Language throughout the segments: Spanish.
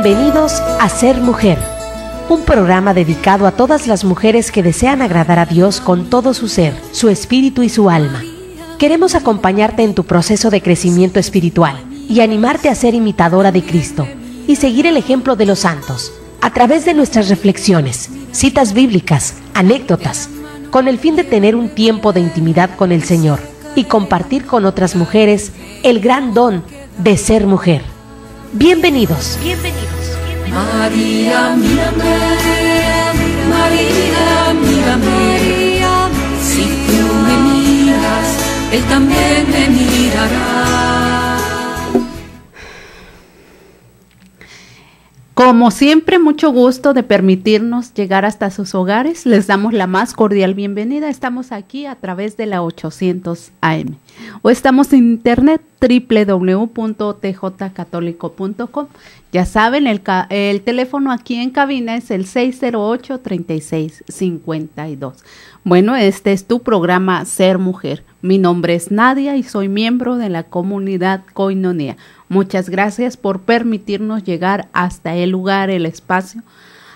Bienvenidos a Ser Mujer, un programa dedicado a todas las mujeres que desean agradar a Dios con todo su ser, su espíritu y su alma. Queremos acompañarte en tu proceso de crecimiento espiritual y animarte a ser imitadora de Cristo y seguir el ejemplo de los santos a través de nuestras reflexiones, citas bíblicas, anécdotas, con el fin de tener un tiempo de intimidad con el Señor y compartir con otras mujeres el gran don de ser mujer. Bienvenidos. Bienvenidos. María, mírame, María, Si tú me miras, Él también me mirará. Como siempre, mucho gusto de permitirnos llegar hasta sus hogares. Les damos la más cordial bienvenida. Estamos aquí a través de la 800 AM o estamos en internet www.tjcatólico.com. Ya saben, el, teléfono aquí en cabina es el 608-3652. Bueno, este es tu programa Ser Mujer. Mi nombre es Nadia y soy miembro de la comunidad Coinonía. Muchas gracias por permitirnos llegar hasta el lugar, el espacio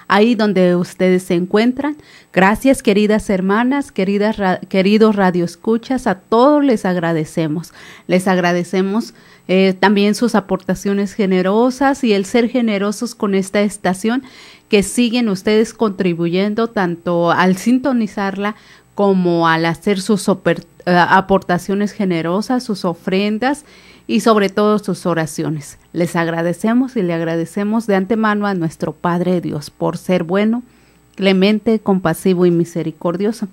ahí donde ustedes se encuentran. Gracias, queridas hermanas, queridas queridos radioescuchas, a todos les agradecemos. Les agradecemos eh, también sus aportaciones generosas y el ser generosos con esta estación que siguen ustedes contribuyendo tanto al sintonizarla como al hacer sus eh, aportaciones generosas, sus ofrendas y sobre todo sus oraciones. Les agradecemos y le agradecemos de antemano a nuestro Padre Dios por ser bueno, clemente, compasivo y misericordioso.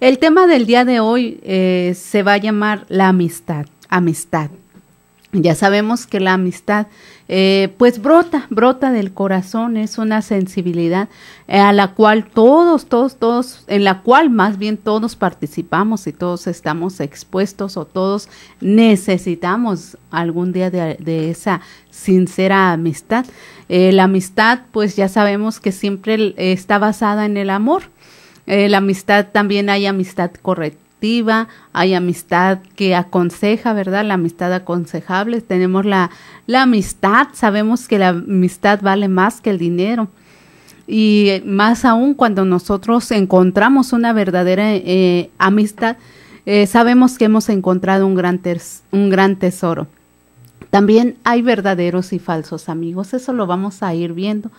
El tema del día de hoy eh, se va a llamar la amistad, amistad. Ya sabemos que la amistad eh, pues brota, brota del corazón, es una sensibilidad eh, a la cual todos, todos, todos, en la cual más bien todos participamos y todos estamos expuestos o todos necesitamos algún día de, esa sincera amistad. Eh, la amistad pues ya sabemos que siempre está basada en el amor. la amistad también hay amistad correcta hay amistad que aconseja, ¿verdad? La amistad aconsejable, tenemos la, la amistad, sabemos que la amistad vale más que el dinero. Y más aún cuando nosotros encontramos una verdadera eh, amistad, eh, sabemos que hemos encontrado un gran, un gran tesoro. También hay verdaderos y falsos amigos, eso lo vamos a ir viendo.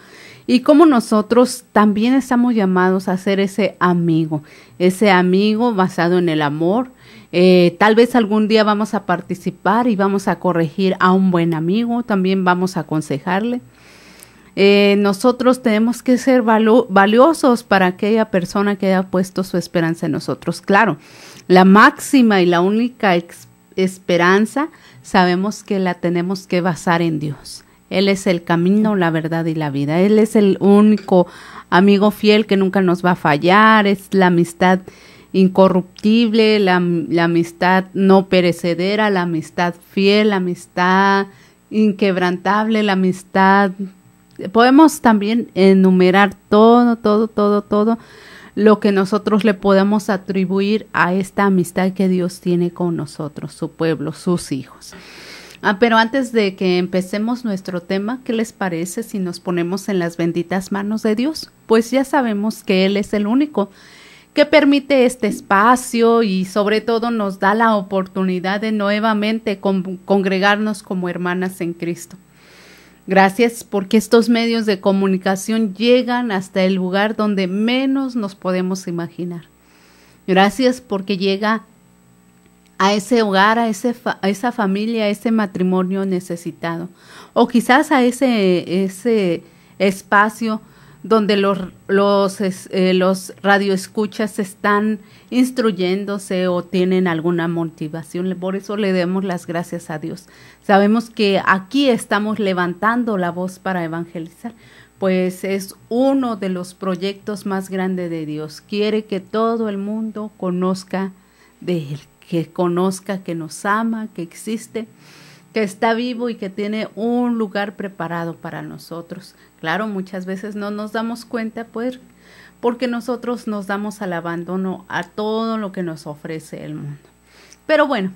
Y como nosotros también estamos llamados a ser ese amigo ese amigo basado en el amor. Eh, tal vez algún día vamos a participar y vamos a corregir a un buen amigo, también vamos a aconsejarle. Eh, nosotros tenemos que ser valiosos para aquella persona que ha puesto su esperanza en nosotros. Claro, la máxima y la única esperanza sabemos que la tenemos que basar en Dios. Él es el camino, la verdad y la vida. Él es el único amigo fiel que nunca nos va a fallar. Es la amistad incorruptible, la, amistad no perecedera, la amistad fiel, la amistad inquebrantable, la amistad. Podemos también enumerar todo, todo, todo, todo lo que nosotros le podemos atribuir a esta amistad que Dios tiene con nosotros, su pueblo, sus hijos. Ah, pero antes de que empecemos nuestro tema, ¿qué les parece si nos ponemos en las benditas manos de Dios? Pues ya sabemos que Él es el único que permite este espacio y sobre todo nos da la oportunidad de nuevamente congregarnos como hermanas en Cristo. Gracias porque estos medios de comunicación llegan hasta el lugar donde menos nos podemos imaginar. Gracias porque llega a ese hogar, a, ese esa familia, a ese matrimonio necesitado. O quizás a ese, ese espacio donde los, los, eh, los radioescuchas están instruyéndose o tienen alguna motivación. Por eso le demos las gracias a Dios. Sabemos que aquí estamos levantando la voz para evangelizar, pues es uno de los proyectos más grandes de Dios. Quiere que todo el mundo conozca de Él que conozca que nos ama, que existe, que está vivo y que tiene un lugar preparado para nosotros. Claro, muchas veces no nos damos cuenta, pues, porque nosotros nos damos al abandono a todo lo que nos ofrece el mundo. Pero bueno,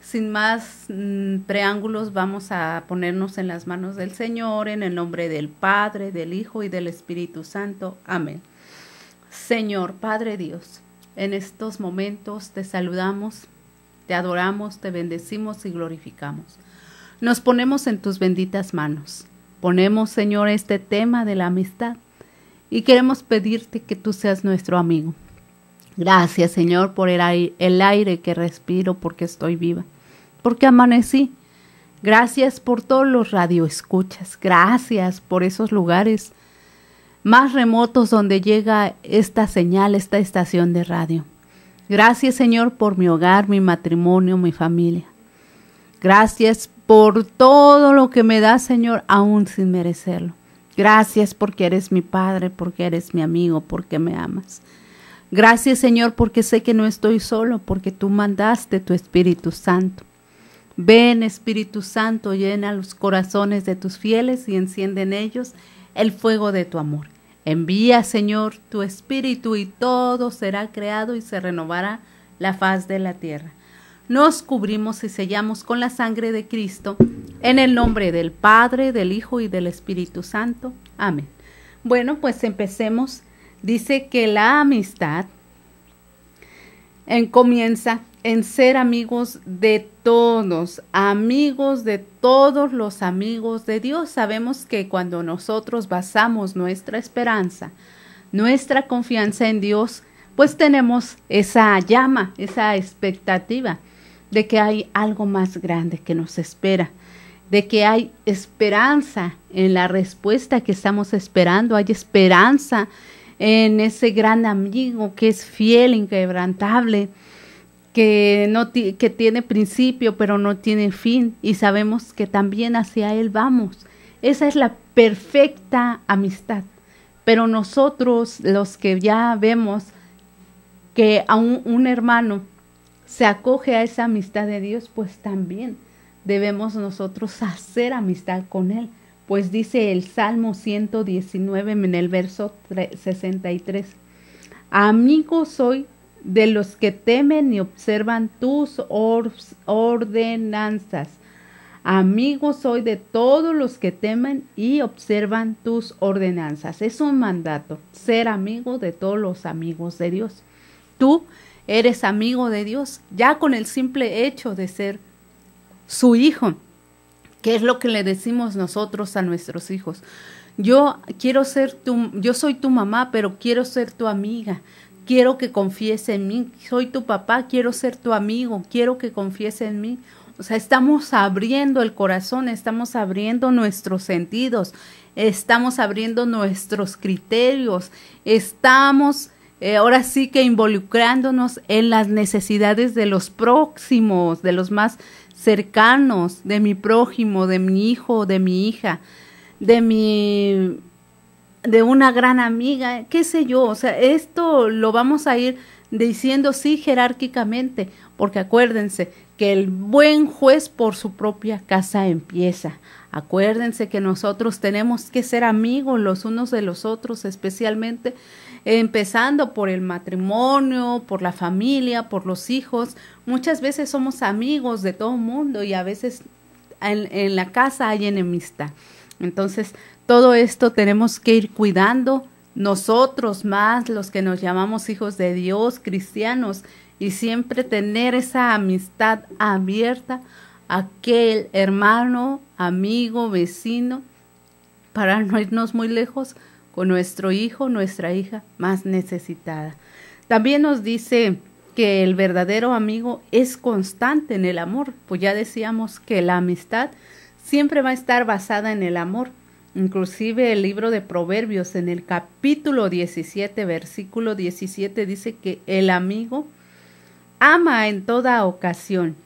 sin más mm, preámbulos, vamos a ponernos en las manos del Señor, en el nombre del Padre, del Hijo y del Espíritu Santo. Amén. Señor, Padre Dios, en estos momentos te saludamos te adoramos, te bendecimos y glorificamos. Nos ponemos en tus benditas manos. Ponemos, Señor, este tema de la amistad y queremos pedirte que tú seas nuestro amigo. Gracias, Señor, por el aire, que respiro, porque estoy viva, porque amanecí. Gracias por todos los escuchas. Gracias por esos lugares más remotos donde llega esta señal, esta estación de radio. Gracias Señor por mi hogar, mi matrimonio, mi familia. Gracias por todo lo que me das Señor, aún sin merecerlo. Gracias porque eres mi Padre, porque eres mi amigo, porque me amas. Gracias Señor porque sé que no estoy solo, porque tú mandaste tu Espíritu Santo. Ven Espíritu Santo, llena los corazones de tus fieles y enciende en ellos el fuego de tu amor. Envía, Señor, tu espíritu y todo será creado y se renovará la faz de la tierra. Nos cubrimos y sellamos con la sangre de Cristo, en el nombre del Padre, del Hijo y del Espíritu Santo. Amén. Bueno, pues empecemos. Dice que la amistad en, comienza en ser amigos de todos, amigos de todos los amigos de Dios. Sabemos que cuando nosotros basamos nuestra esperanza, nuestra confianza en Dios, pues tenemos esa llama, esa expectativa de que hay algo más grande que nos espera, de que hay esperanza en la respuesta que estamos esperando, hay esperanza en ese gran amigo que es fiel, inquebrantable, que, no que tiene principio pero no tiene fin y sabemos que también hacia Él vamos. Esa es la perfecta amistad. Pero nosotros, los que ya vemos que a un, un hermano se acoge a esa amistad de Dios, pues también debemos nosotros hacer amistad con Él pues dice el Salmo 119 en el verso 63. Amigo soy de los que temen y observan tus ordenanzas. Amigo soy de todos los que temen y observan tus ordenanzas. Es un mandato ser amigo de todos los amigos de Dios. Tú eres amigo de Dios ya con el simple hecho de ser su hijo. ¿Qué es lo que le decimos nosotros a nuestros hijos? Yo quiero ser tu, yo soy tu mamá, pero quiero ser tu amiga. Quiero que confiese en mí. Soy tu papá, quiero ser tu amigo. Quiero que confiese en mí. O sea, estamos abriendo el corazón, estamos abriendo nuestros sentidos, estamos abriendo nuestros criterios, estamos eh, ahora sí que involucrándonos en las necesidades de los próximos, de los más cercanos, de mi prójimo, de mi hijo, de mi hija, de mi de una gran amiga, qué sé yo, o sea, esto lo vamos a ir diciendo sí jerárquicamente, porque acuérdense que el buen juez por su propia casa empieza. Acuérdense que nosotros tenemos que ser amigos los unos de los otros, especialmente empezando por el matrimonio, por la familia, por los hijos. Muchas veces somos amigos de todo el mundo y a veces en, la casa hay enemistad. Entonces, todo esto tenemos que ir cuidando nosotros más, los que nos llamamos hijos de Dios, cristianos, y siempre tener esa amistad abierta aquel hermano, amigo, vecino, para no irnos muy lejos con nuestro hijo, nuestra hija más necesitada. También nos dice que el verdadero amigo es constante en el amor, pues ya decíamos que la amistad siempre va a estar basada en el amor. Inclusive el libro de Proverbios en el capítulo 17, versículo 17 dice que el amigo ama en toda ocasión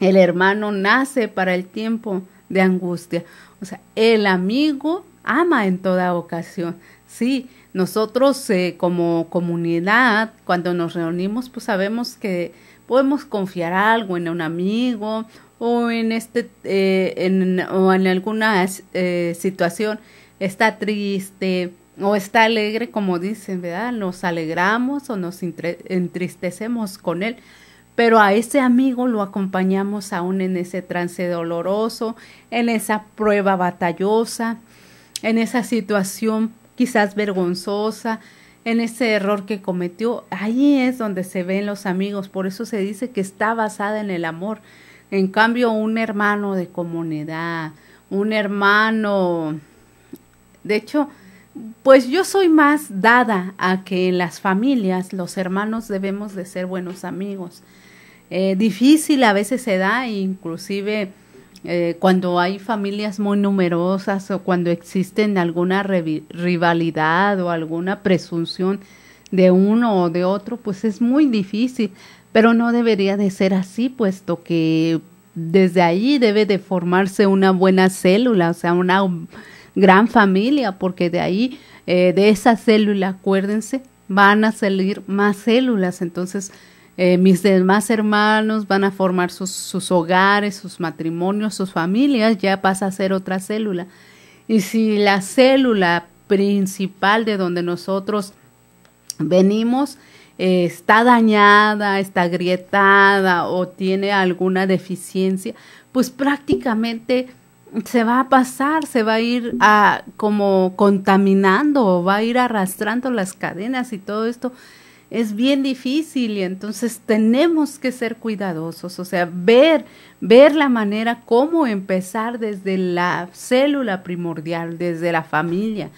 el hermano nace para el tiempo de angustia. O sea, el amigo ama en toda ocasión. Sí, nosotros eh, como comunidad, cuando nos reunimos, pues sabemos que podemos confiar algo en un amigo o en este eh, en, o en alguna eh, situación está triste o está alegre, como dicen, ¿verdad? Nos alegramos o nos entristecemos con él pero a ese amigo lo acompañamos aún en ese trance doloroso, en esa prueba batallosa, en esa situación quizás vergonzosa, en ese error que cometió. Ahí es donde se ven los amigos, por eso se dice que está basada en el amor. En cambio, un hermano de comunidad, un hermano... De hecho, pues yo soy más dada a que en las familias los hermanos debemos de ser buenos amigos. Eh, difícil a veces se da, inclusive eh, cuando hay familias muy numerosas o cuando existen alguna rivalidad o alguna presunción de uno o de otro, pues es muy difícil, pero no debería de ser así, puesto que desde ahí debe de formarse una buena célula, o sea, una gran familia, porque de ahí, eh, de esa célula, acuérdense, van a salir más células, entonces eh, mis demás hermanos van a formar sus, hogares, sus matrimonios, sus familias, ya pasa a ser otra célula. Y si la célula principal de donde nosotros venimos eh, está dañada, está agrietada o tiene alguna deficiencia, pues prácticamente se va a pasar, se va a ir a, como contaminando, va a ir arrastrando las cadenas y todo esto es bien difícil y entonces tenemos que ser cuidadosos, o sea, ver, ver la manera cómo empezar desde la célula primordial, desde la familia,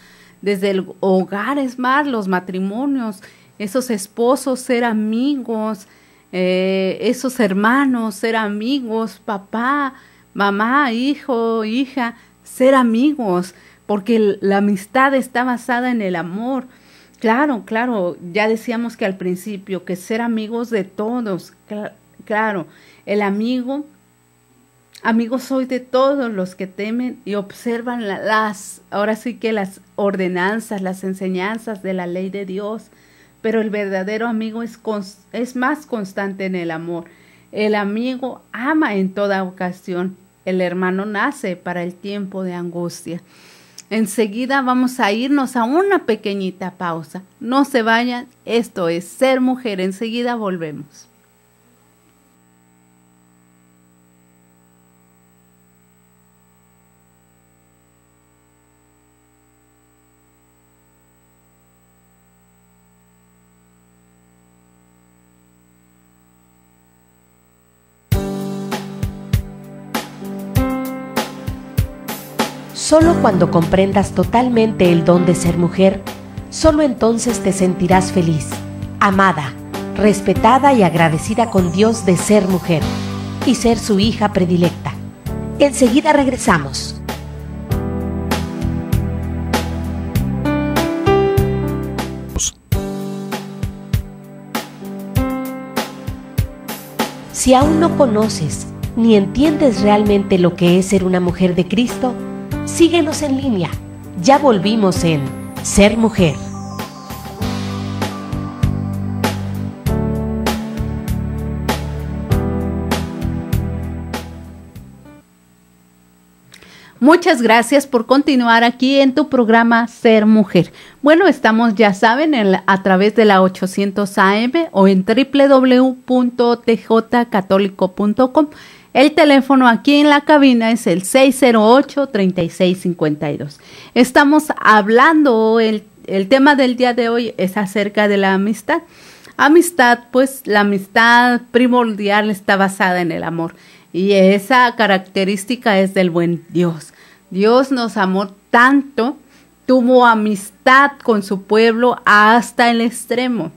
desde el hogar, es más, los matrimonios, esos esposos, ser amigos, eh, esos hermanos, ser amigos, papá, mamá, hijo, hija, ser amigos, porque la amistad está basada en el amor Claro, claro, ya decíamos que al principio, que ser amigos de todos, claro, el amigo, amigo soy de todos los que temen y observan las, ahora sí que las ordenanzas, las enseñanzas de la ley de Dios, pero el verdadero amigo es, es más constante en el amor. El amigo ama en toda ocasión, el hermano nace para el tiempo de angustia. Enseguida vamos a irnos a una pequeñita pausa. No se vayan, esto es Ser Mujer. Enseguida volvemos. Solo cuando comprendas totalmente el don de ser mujer, solo entonces te sentirás feliz, amada, respetada y agradecida con Dios de ser mujer y ser su hija predilecta. Enseguida regresamos. Si aún no conoces ni entiendes realmente lo que es ser una mujer de Cristo, Síguenos en línea. Ya volvimos en Ser Mujer. Muchas gracias por continuar aquí en tu programa Ser Mujer. Bueno, estamos, ya saben, a través de la 800 AM o en www.tjcatólico.com. El teléfono aquí en la cabina es el 608-3652. Estamos hablando, el, el tema del día de hoy es acerca de la amistad. Amistad, pues la amistad primordial está basada en el amor y esa característica es del buen Dios. Dios nos amó tanto, tuvo amistad con su pueblo hasta el extremo.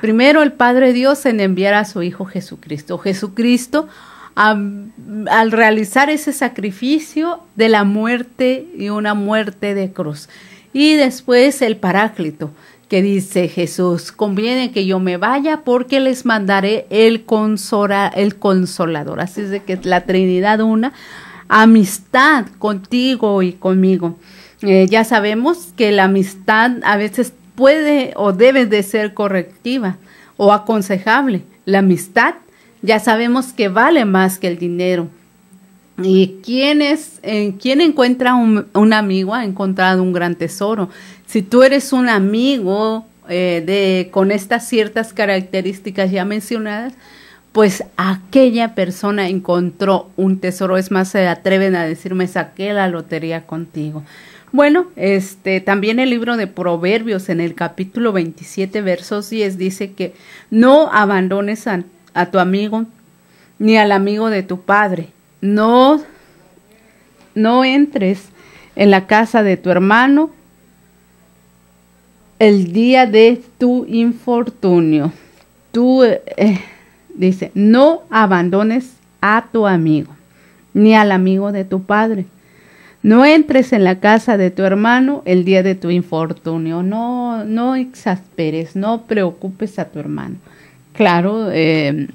Primero el Padre Dios en enviar a su Hijo Jesucristo. Jesucristo al realizar ese sacrificio de la muerte y una muerte de cruz. Y después el Paráclito, que dice Jesús, conviene que yo me vaya porque les mandaré el, el consolador. Así es de que la Trinidad una, amistad contigo y conmigo. Eh, ya sabemos que la amistad a veces puede o debe de ser correctiva o aconsejable. La amistad ya sabemos que vale más que el dinero. ¿Y quién, es, quién encuentra un, amigo ha encontrado un gran tesoro? Si tú eres un amigo eh, de, con estas ciertas características ya mencionadas, pues aquella persona encontró un tesoro. Es más, se atreven a decirme, saqué la lotería contigo. Bueno, este también el libro de Proverbios en el capítulo 27 versos 10 dice que no abandones a a tu amigo ni al amigo de tu padre. No, no entres en la casa de tu hermano el día de tu infortunio. Tú, eh, dice, no abandones a tu amigo ni al amigo de tu padre. No entres en la casa de tu hermano el día de tu infortunio. No, no exasperes, no preocupes a tu hermano. Claro, em,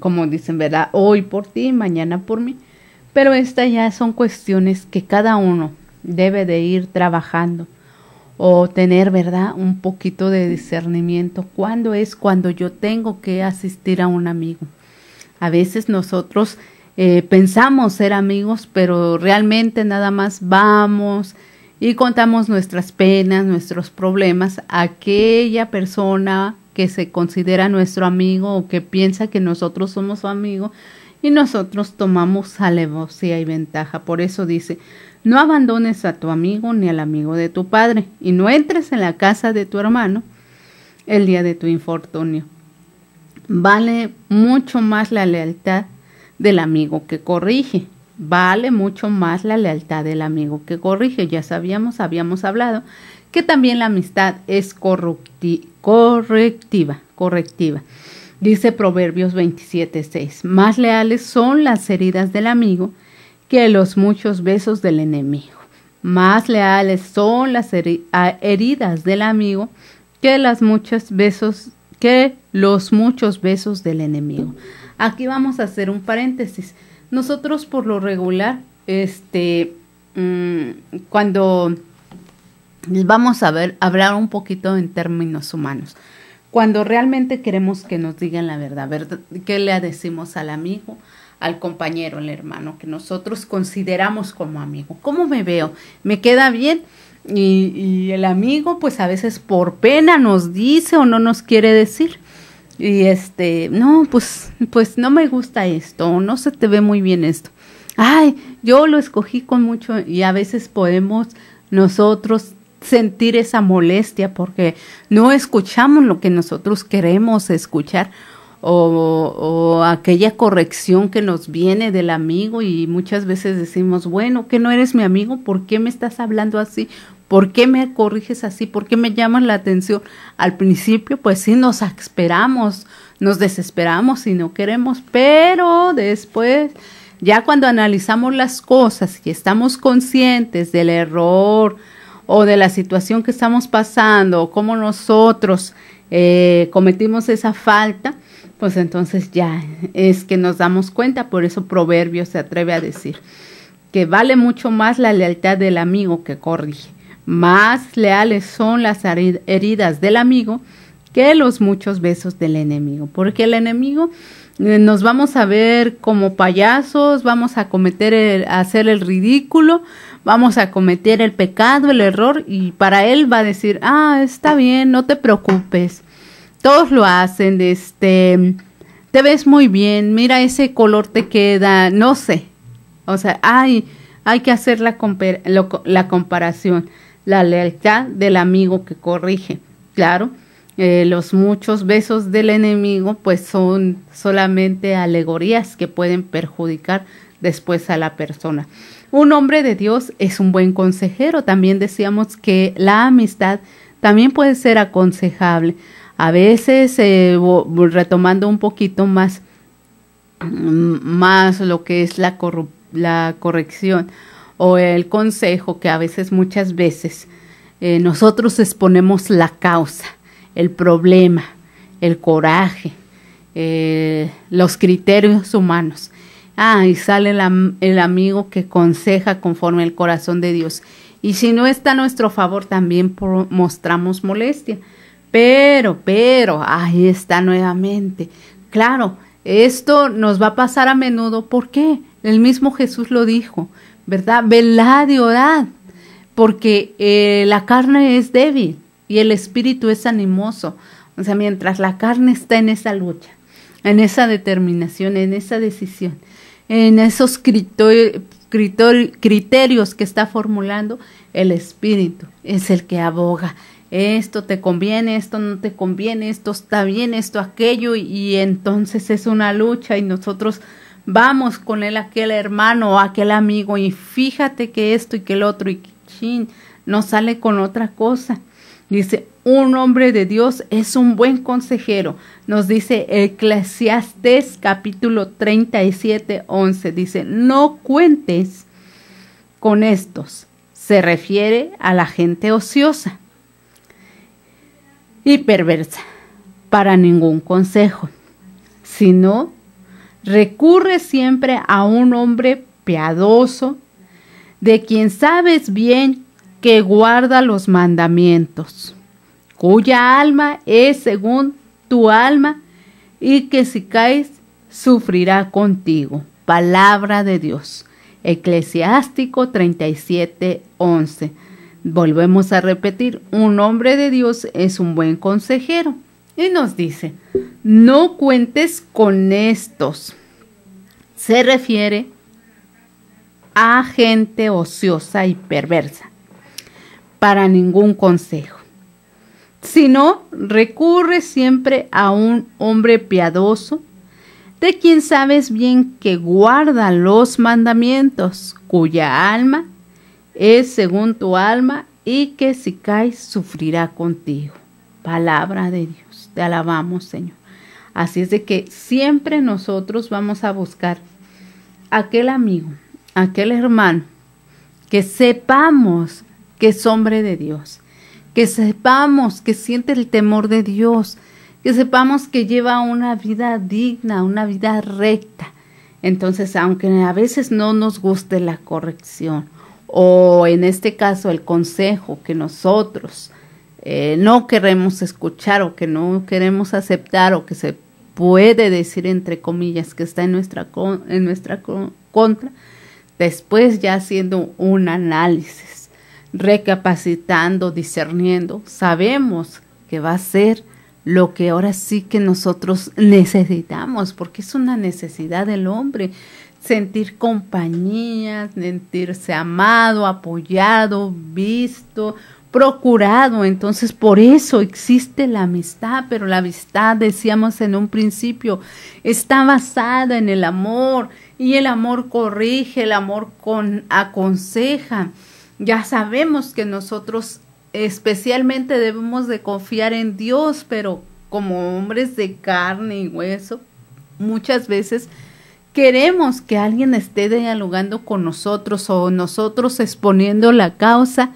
como dicen, ¿verdad? Hoy por ti, mañana por mí. Pero estas ya son cuestiones que cada uno debe de ir trabajando o tener, ¿verdad? Un poquito de discernimiento. ¿Cuándo es cuando yo tengo que asistir a un amigo? A veces nosotros eh, pensamos ser amigos, pero realmente nada más vamos y contamos nuestras penas, nuestros problemas a aquella persona que se considera nuestro amigo o que piensa que nosotros somos su amigo y nosotros tomamos alevosía y ventaja. Por eso dice, no abandones a tu amigo ni al amigo de tu padre y no entres en la casa de tu hermano el día de tu infortunio. Vale mucho más la lealtad del amigo que corrige. Vale mucho más la lealtad del amigo que corrige. Ya sabíamos, habíamos hablado que también la amistad es correctiva, correctiva. Dice Proverbios 27:6, más leales son las heridas del amigo que los muchos besos del enemigo. Más leales son las heridas del amigo que las muchos besos que los muchos besos del enemigo. Aquí vamos a hacer un paréntesis. Nosotros por lo regular, este, mm, cuando Vamos a ver, hablar un poquito en términos humanos. Cuando realmente queremos que nos digan la verdad, ¿verdad? ¿qué le decimos al amigo, al compañero, al hermano que nosotros consideramos como amigo? ¿Cómo me veo? ¿Me queda bien? Y, y el amigo pues a veces por pena nos dice o no nos quiere decir y este, no, pues, pues no me gusta esto, no se te ve muy bien esto. Ay, yo lo escogí con mucho y a veces podemos nosotros sentir esa molestia porque no escuchamos lo que nosotros queremos escuchar o, aquella corrección que nos viene del amigo y muchas veces decimos, bueno, que no eres mi amigo, ¿por qué me estás hablando así? ¿Por qué me corriges así? ¿Por qué me llamas la atención? Al principio, pues sí, nos esperamos, nos desesperamos y no queremos, pero después, ya cuando analizamos las cosas y estamos conscientes del error, o de la situación que estamos pasando o cómo nosotros eh, cometimos esa falta, pues entonces ya es que nos damos cuenta, por eso Proverbio se atreve a decir que vale mucho más la lealtad del amigo que corrige. Más leales son las heridas del amigo que los muchos besos del enemigo, porque el enemigo eh, nos vamos a ver como payasos, vamos a cometer, a hacer el ridículo, vamos a cometer el pecado, el error, y para él va a decir, ah, está bien, no te preocupes. Todos lo hacen, este, te ves muy bien, mira ese color te queda, no sé. O sea, hay, hay que hacer la, la comparación, la lealtad del amigo que corrige, claro. Eh, los muchos besos del enemigo pues son solamente alegorías que pueden perjudicar después a la persona. Un hombre de Dios es un buen consejero. También decíamos que la amistad también puede ser aconsejable. A veces, eh, retomando un poquito más, mm, más lo que es la, la corrección o el consejo, que a veces, muchas veces, eh, nosotros exponemos la causa, el problema, el coraje, eh, los criterios humanos. Ah, y sale el, amigo que conseja conforme el corazón de Dios. Y si no está a nuestro favor, también mostramos molestia. Pero, pero, ahí está nuevamente. Claro, esto nos va a pasar a menudo. ¿Por qué? El mismo Jesús lo dijo, ¿verdad? Velad y orad, porque eh, la carne es débil y el espíritu es animoso. O sea, mientras la carne está en esa lucha, en esa determinación, en esa decisión, en esos criterios, que está formulando el espíritu, es el que aboga. Esto te conviene, esto no te conviene, esto está bien, esto aquello, y, entonces es una lucha y nosotros vamos con él aquel hermano o aquel amigo y fíjate que esto y que el otro y chin, no sale con otra cosa. Dice, un hombre de Dios es un buen consejero, nos dice Eclesiastes capítulo 37, 11. Dice, no cuentes con estos. Se refiere a la gente ociosa y perversa para ningún consejo, sino recurre siempre a un hombre piadoso, de quien sabes bien que guarda los mandamientos cuya alma es según tu alma, y que si caes, sufrirá contigo. Palabra de Dios. Eclesiástico 37, 11. Volvemos a repetir, un hombre de Dios es un buen consejero. Y nos dice, no cuentes con estos. Se refiere a gente ociosa y perversa para ningún consejo. Si no recurre siempre a un hombre piadoso, de quien sabes bien que guarda los mandamientos, cuya alma es según tu alma y que si caes sufrirá contigo. Palabra de Dios, te alabamos Señor. Así es de que siempre nosotros vamos a buscar aquel amigo, aquel hermano, que sepamos que es hombre de Dios, que sepamos que siente el temor de Dios, que sepamos que lleva una vida digna, una vida recta. Entonces, aunque a veces no nos guste la corrección o en este caso el consejo que nosotros eh, no queremos escuchar o que no queremos aceptar o que se puede decir entre comillas que está en nuestra, en nuestra contra, después ya haciendo un análisis recapacitando, discerniendo, sabemos que va a ser lo que ahora sí que nosotros necesitamos, porque es una necesidad del hombre, sentir compañía, sentirse amado, apoyado, visto, procurado. Entonces, por eso existe la amistad, pero la amistad, decíamos en un principio, está basada en el amor y el amor corrige, el amor aconseja. Ya sabemos que nosotros especialmente debemos de confiar en Dios, pero como hombres de carne y hueso, muchas veces queremos que alguien esté dialogando con nosotros o nosotros exponiendo la causa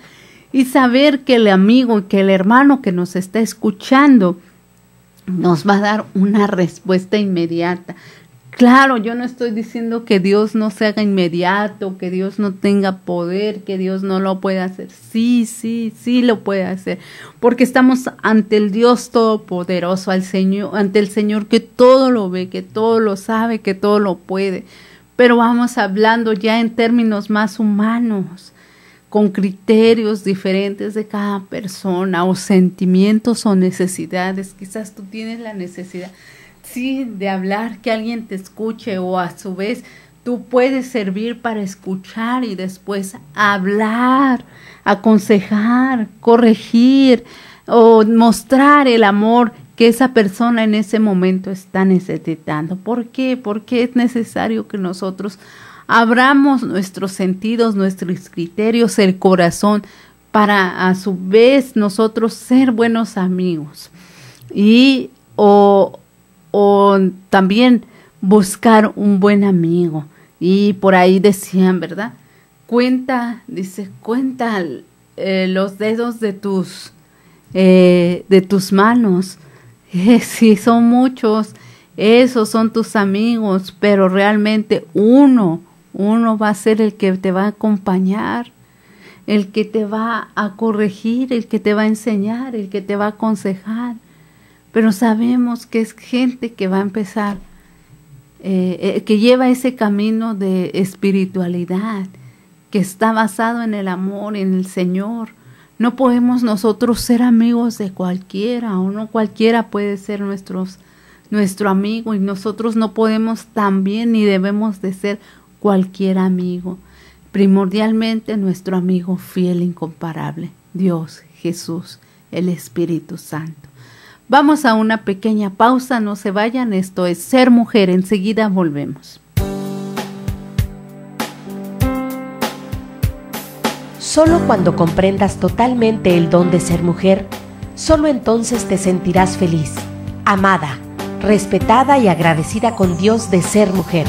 y saber que el amigo y que el hermano que nos está escuchando nos va a dar una respuesta inmediata. Claro, yo no estoy diciendo que Dios no se haga inmediato, que Dios no tenga poder, que Dios no lo pueda hacer. Sí, sí, sí lo puede hacer, porque estamos ante el Dios todopoderoso, al ante el Señor que todo lo ve, que todo lo sabe, que todo lo puede. Pero vamos hablando ya en términos más humanos, con criterios diferentes de cada persona o sentimientos o necesidades. Quizás tú tienes la necesidad de hablar, que alguien te escuche o a su vez tú puedes servir para escuchar y después hablar, aconsejar, corregir o mostrar el amor que esa persona en ese momento está necesitando. ¿Por qué? Porque es necesario que nosotros abramos nuestros sentidos, nuestros criterios, el corazón, para a su vez nosotros ser buenos amigos y o o también buscar un buen amigo. Y por ahí decían, ¿verdad? Cuenta, dice, cuenta eh, los dedos de tus, eh, de tus manos. si eh, son muchos, esos son tus amigos, pero realmente uno, uno va a ser el que te va a acompañar, el que te va a corregir, el que te va a enseñar, el que te va a aconsejar pero sabemos que es gente que va a empezar, eh, eh, que lleva ese camino de espiritualidad, que está basado en el amor, en el Señor. No podemos nosotros ser amigos de cualquiera, o no cualquiera puede ser nuestros, nuestro amigo, y nosotros no podemos también ni debemos de ser cualquier amigo. Primordialmente nuestro amigo fiel, incomparable, Dios, Jesús, el Espíritu Santo. Vamos a una pequeña pausa, no se vayan, esto es Ser Mujer, enseguida volvemos. Solo cuando comprendas totalmente el don de ser mujer, solo entonces te sentirás feliz, amada, respetada y agradecida con Dios de ser mujer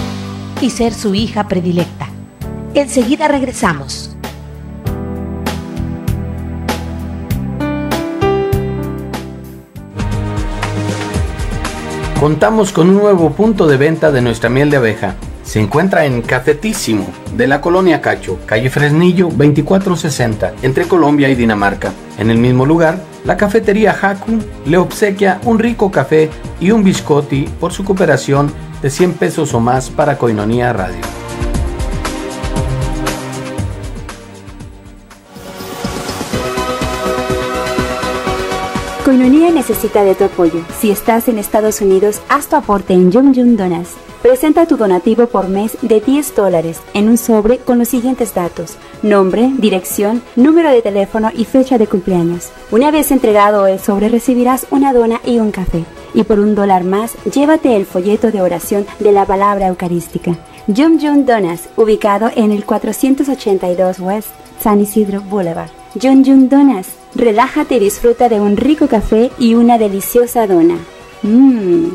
y ser su hija predilecta. Enseguida regresamos. Contamos con un nuevo punto de venta de nuestra miel de abeja. Se encuentra en Cafetísimo, de la colonia Cacho, calle Fresnillo 2460, entre Colombia y Dinamarca. En el mismo lugar, la cafetería Haku le obsequia un rico café y un biscotti por su cooperación de 100 pesos o más para Coinonía Radio. Coinonía necesita de tu apoyo. Si estás en Estados Unidos, haz tu aporte en Yum Yum Donas. Presenta tu donativo por mes de 10 dólares en un sobre con los siguientes datos, nombre, dirección, número de teléfono y fecha de cumpleaños. Una vez entregado el sobre recibirás una dona y un café. Y por un dólar más, llévate el folleto de oración de la palabra eucarística. Yum Yum Donas, ubicado en el 482 West San Isidro Boulevard. John Jung Donas. Relájate y disfruta de un rico café y una deliciosa dona. Mmm.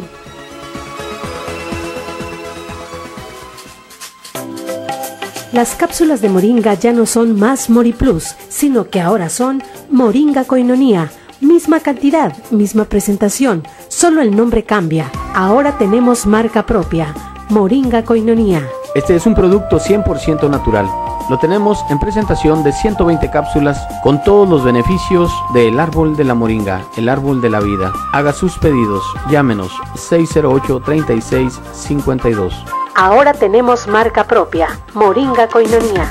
Las cápsulas de moringa ya no son más Mori Plus, sino que ahora son Moringa Coinonía. Misma cantidad, misma presentación, solo el nombre cambia. Ahora tenemos marca propia, Moringa Coinonía. Este es un producto 100% natural lo tenemos en presentación de 120 cápsulas con todos los beneficios del árbol de la moringa, el árbol de la vida. Haga sus pedidos, llámenos 608 36 52. Ahora tenemos marca propia, Moringa Coinonía.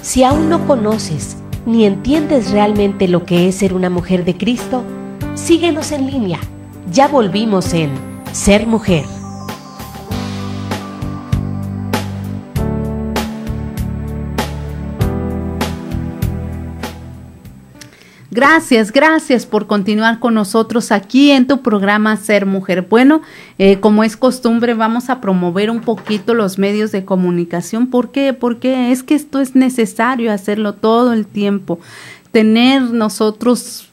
Si aún no conoces ni entiendes realmente lo que es ser una mujer de Cristo, síguenos en línea. Ya volvimos en Ser Mujer. Gracias, gracias por continuar con nosotros aquí en tu programa Ser Mujer. Bueno, eh, como es costumbre, vamos a promover un poquito los medios de comunicación. ¿Por qué? Porque es que esto es necesario hacerlo todo el tiempo. Tener nosotros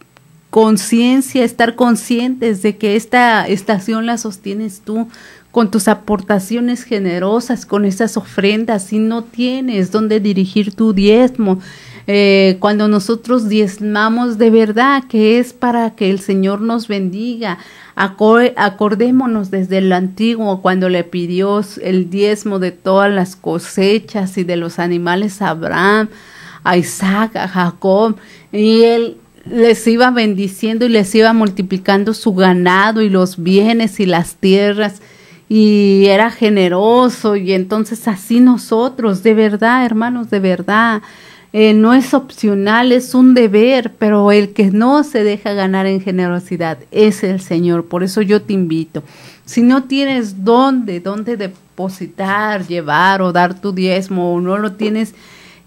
conciencia, estar conscientes de que esta estación la sostienes tú con tus aportaciones generosas, con esas ofrendas, si no tienes dónde dirigir tu diezmo. Eh, cuando nosotros diezmamos de verdad, que es para que el Señor nos bendiga. Acordémonos desde el antiguo, cuando le pidió el diezmo de todas las cosechas y de los animales a Abraham, a Isaac, a Jacob, y él les iba bendiciendo y les iba multiplicando su ganado y los bienes y las tierras y era generoso y entonces así nosotros, de verdad, hermanos, de verdad, eh, no es opcional, es un deber, pero el que no se deja ganar en generosidad es el Señor. Por eso yo te invito. Si no tienes dónde, dónde depositar, llevar o dar tu diezmo, o no lo tienes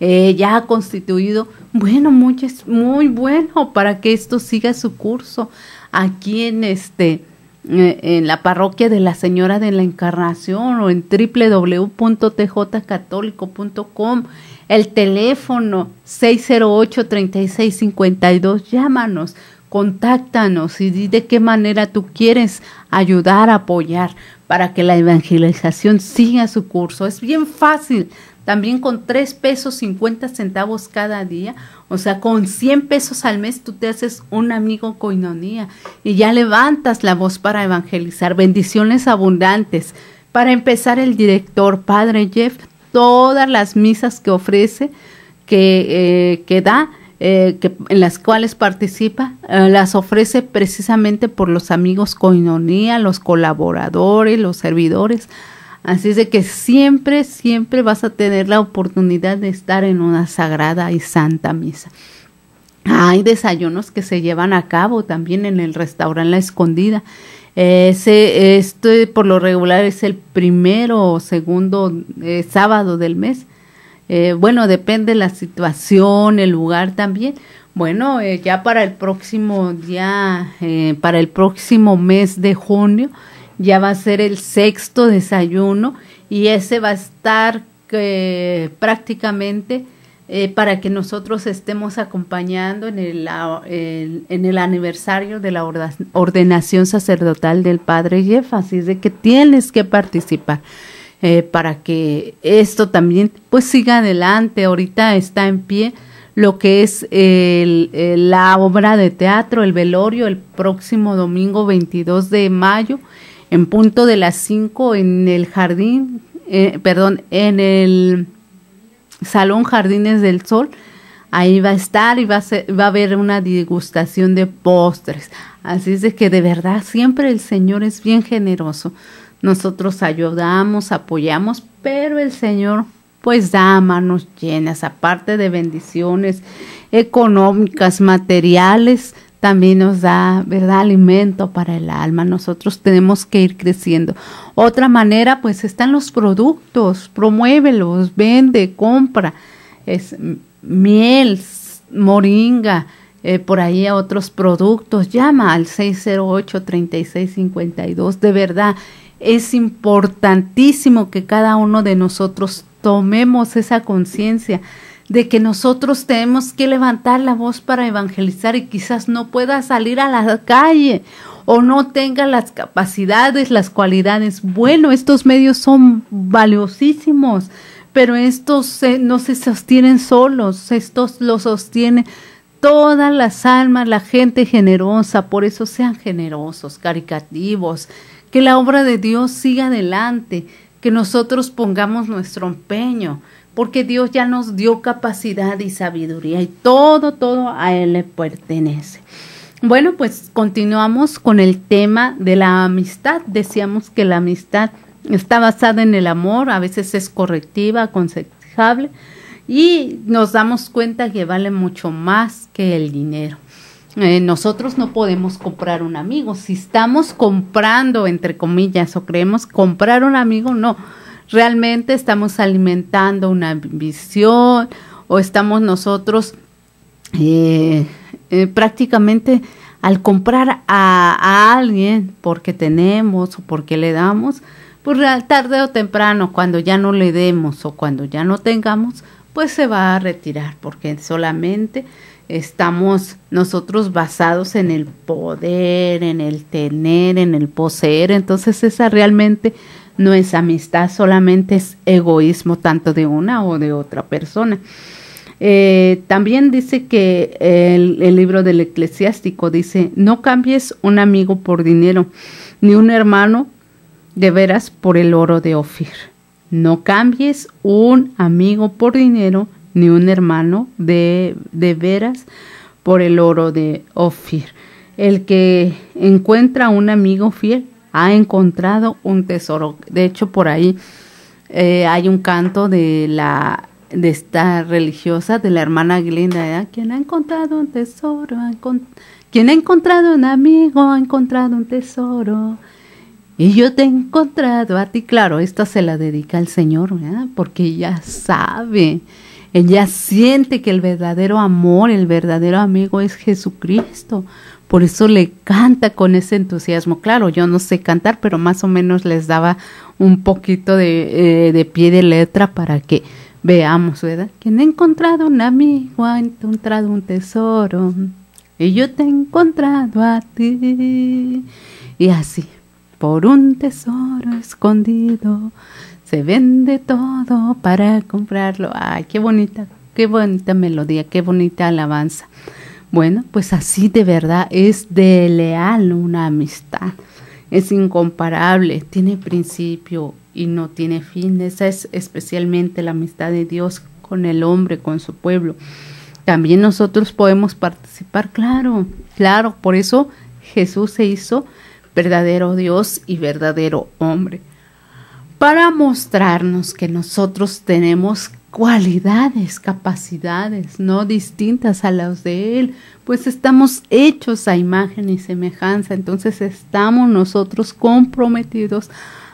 eh, ya constituido, bueno, mucho, es muy bueno para que esto siga su curso aquí en este eh, en la parroquia de la Señora de la Encarnación o en www.tjcatólico.com el teléfono 608-3652, llámanos, contáctanos y di de qué manera tú quieres ayudar, apoyar para que la evangelización siga su curso. Es bien fácil, también con 3 pesos cincuenta centavos cada día, o sea, con 100 pesos al mes tú te haces un amigo coinonía y ya levantas la voz para evangelizar. Bendiciones abundantes. Para empezar, el director, Padre Jeff, todas las misas que ofrece, que, eh, que da, eh, en las cuales participa, eh, las ofrece precisamente por los amigos coinonía, los colaboradores, los servidores. Así es de que siempre, siempre vas a tener la oportunidad de estar en una sagrada y santa misa. Hay desayunos que se llevan a cabo también en el restaurante La Escondida ese, eh, este eh, por lo regular es el primero o segundo eh, sábado del mes. bueno, depende la situación, el lugar también. Bueno, ya para el próximo, ya para el próximo mes de junio, ya va a ser el sexto desayuno y ese va a estar prácticamente eh, para que nosotros estemos acompañando en el, en el aniversario de la ordenación sacerdotal del Padre Jeff. Así de que tienes que participar. Eh, para que esto también pues siga adelante. Ahorita está en pie lo que es el, la obra de teatro, el velorio, el próximo domingo 22 de mayo, en punto de las 5 en el jardín, eh, perdón, en el Salón Jardines del Sol. Ahí va a estar y va a, haber una degustación de postres. Así es de que de verdad siempre el Señor es bien generoso. Nosotros ayudamos, apoyamos, pero el Señor pues da manos llenas, aparte de bendiciones económicas, materiales, también nos da, ¿verdad?, alimento para el alma. Nosotros tenemos que ir creciendo. Otra manera, pues, están los productos. Promuévelos, vende, compra. Es miel, moringa, eh, por ahí a otros productos. Llama al 608-3652. De verdad, es importantísimo que cada uno de nosotros tomemos esa conciencia de que nosotros tenemos que levantar la voz para evangelizar y quizás no pueda salir a la calle o no tenga las capacidades, las cualidades. Bueno, estos medios son valiosísimos, pero estos no se sostienen solos, estos los sostienen todas las almas, la gente generosa, por eso sean generosos, caricativos, que la obra de Dios siga adelante, que nosotros pongamos nuestro empeño porque Dios ya nos dio capacidad y sabiduría y todo, todo a Él le pertenece. Bueno, pues continuamos con el tema de la amistad. Decíamos que la amistad está basada en el amor, a veces es correctiva, aconsejable y nos damos cuenta que vale mucho más que el dinero. Eh, nosotros no podemos comprar un amigo. Si estamos comprando, entre comillas, o creemos comprar un amigo, no realmente estamos alimentando una visión o estamos nosotros eh, eh, prácticamente al comprar a, a, alguien porque tenemos o porque le damos, pues tarde o temprano, cuando ya no le demos o cuando ya no tengamos, pues se va a retirar porque solamente estamos nosotros basados en el poder, en el tener, en el poseer. Entonces esa realmente no es amistad, solamente es egoísmo tanto de una o de otra persona. Eh, también dice que el, libro del eclesiástico dice, no cambies un amigo por dinero, ni un hermano de veras por el oro de Ofir. No cambies un amigo por dinero, ni un hermano de, de veras por el oro de Ofir. El que encuentra un amigo fiel ha encontrado un tesoro. De hecho, por ahí eh, hay un canto de la de esta religiosa, de la hermana Glinda, ¿eh? quien ha encontrado un tesoro, quien ha encontrado un amigo, ha encontrado un tesoro. Y yo te he encontrado a ti, claro, esta se la dedica al Señor, ¿verdad? porque ella sabe, ella siente que el verdadero amor, el verdadero amigo es Jesucristo, por eso le canta con ese entusiasmo. Claro, yo no sé cantar, pero más o menos les daba un poquito de, eh, pie de letra para que veamos, ¿verdad? Quien ha encontrado un amigo, ha encontrado un tesoro, y yo te he encontrado a ti. Y así, por un tesoro escondido, se vende todo para comprarlo. Ay, qué bonita, qué bonita melodía, qué bonita alabanza. Bueno, pues así de verdad es de leal una amistad. Es incomparable, tiene principio y no tiene fin. Esa es especialmente la amistad de Dios con el hombre, con su pueblo. También nosotros podemos participar, claro, claro. Por eso Jesús se hizo verdadero Dios y verdadero hombre para mostrarnos que nosotros tenemos cualidades, capacidades, ¿no? Distintas a las de Él, pues estamos hechos a imagen y semejanza, entonces estamos nosotros comprometidos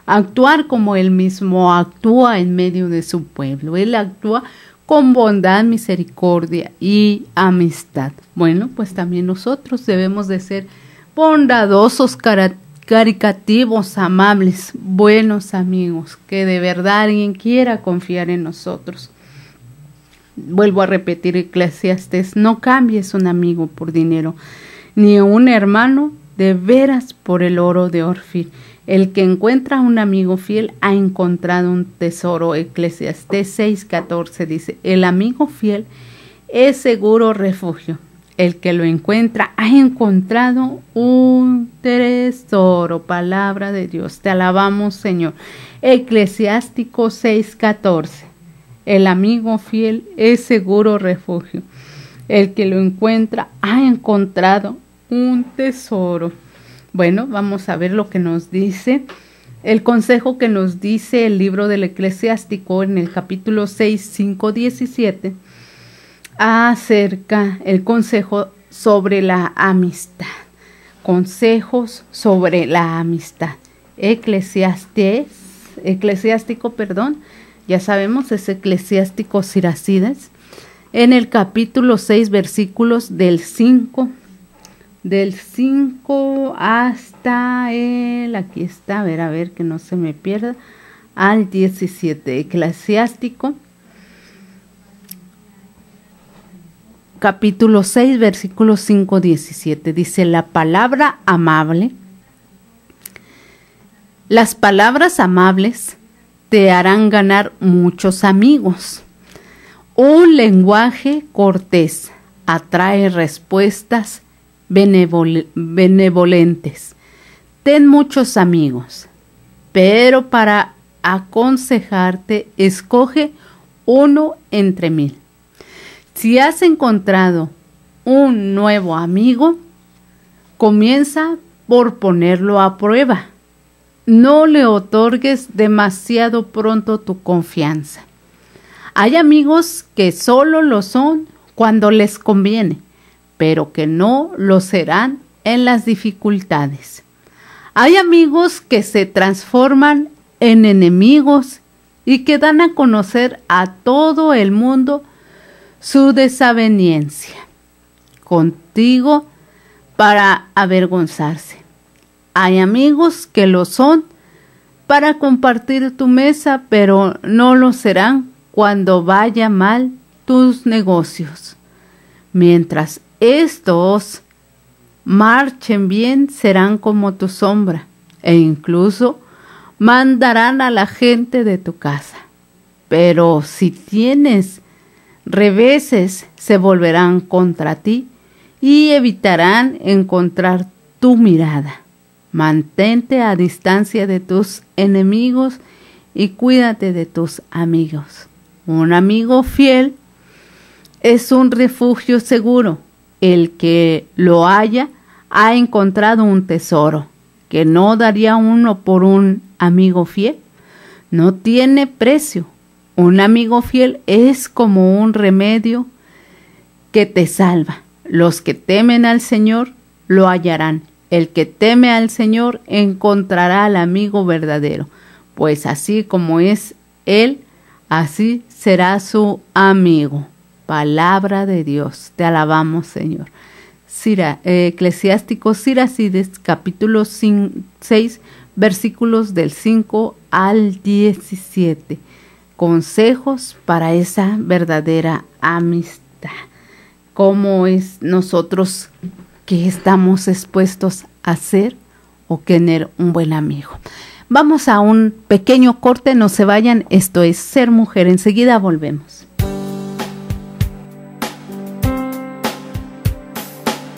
a actuar como Él mismo actúa en medio de su pueblo. Él actúa con bondad, misericordia y amistad. Bueno, pues también nosotros debemos de ser bondadosos, caricativos, amables, buenos amigos, que de verdad alguien quiera confiar en nosotros. Vuelvo a repetir Eclesiastes, no cambies un amigo por dinero, ni un hermano de veras por el oro de Orfil. El que encuentra un amigo fiel ha encontrado un tesoro. Eclesiastes 6:14 dice, el amigo fiel es seguro refugio. El que lo encuentra ha encontrado un tesoro, palabra de Dios. Te alabamos, Señor. Eclesiástico 6:14. El amigo fiel es seguro refugio. El que lo encuentra ha encontrado un tesoro. Bueno, vamos a ver lo que nos dice. El consejo que nos dice el libro del eclesiástico en el capítulo 6, 5, 17 acerca el consejo sobre la amistad. Consejos sobre la amistad. Eclesiastes, eclesiástico, perdón, ya sabemos, es Eclesiástico Siracides, en el capítulo 6, versículos del 5, del 5 hasta el, aquí está, a ver, a ver, que no se me pierda, al 17, Eclesiástico, capítulo 6, versículo 5, 17, dice, la palabra amable, las palabras amables, te harán ganar muchos amigos. Un lenguaje cortés atrae respuestas benevolentes. Ten muchos amigos, pero para aconsejarte escoge uno entre mil. Si has encontrado un nuevo amigo, comienza por ponerlo a prueba no le otorgues demasiado pronto tu confianza. Hay amigos que solo lo son cuando les conviene, pero que no lo serán en las dificultades. Hay amigos que se transforman en enemigos y que dan a conocer a todo el mundo su desaveniencia contigo para avergonzarse. Hay amigos que lo son para compartir tu mesa, pero no lo serán cuando vaya mal tus negocios. Mientras estos marchen bien, serán como tu sombra e incluso mandarán a la gente de tu casa. Pero si tienes reveses, se volverán contra ti y evitarán encontrar tu mirada. Mantente a distancia de tus enemigos y cuídate de tus amigos. Un amigo fiel es un refugio seguro. El que lo haya ha encontrado un tesoro que no daría uno por un amigo fiel. No tiene precio. Un amigo fiel es como un remedio que te salva. Los que temen al Señor lo hallarán el que teme al Señor encontrará al amigo verdadero, pues así como es Él, así será su amigo. Palabra de Dios, te alabamos Señor. Sira, eh, Eclesiástico Siracides, capítulo 6, versículos del 5 al 17. Consejos para esa verdadera amistad. ¿Cómo es nosotros que estamos expuestos a ser o tener un buen amigo. Vamos a un pequeño corte, no se vayan, esto es Ser Mujer, enseguida volvemos.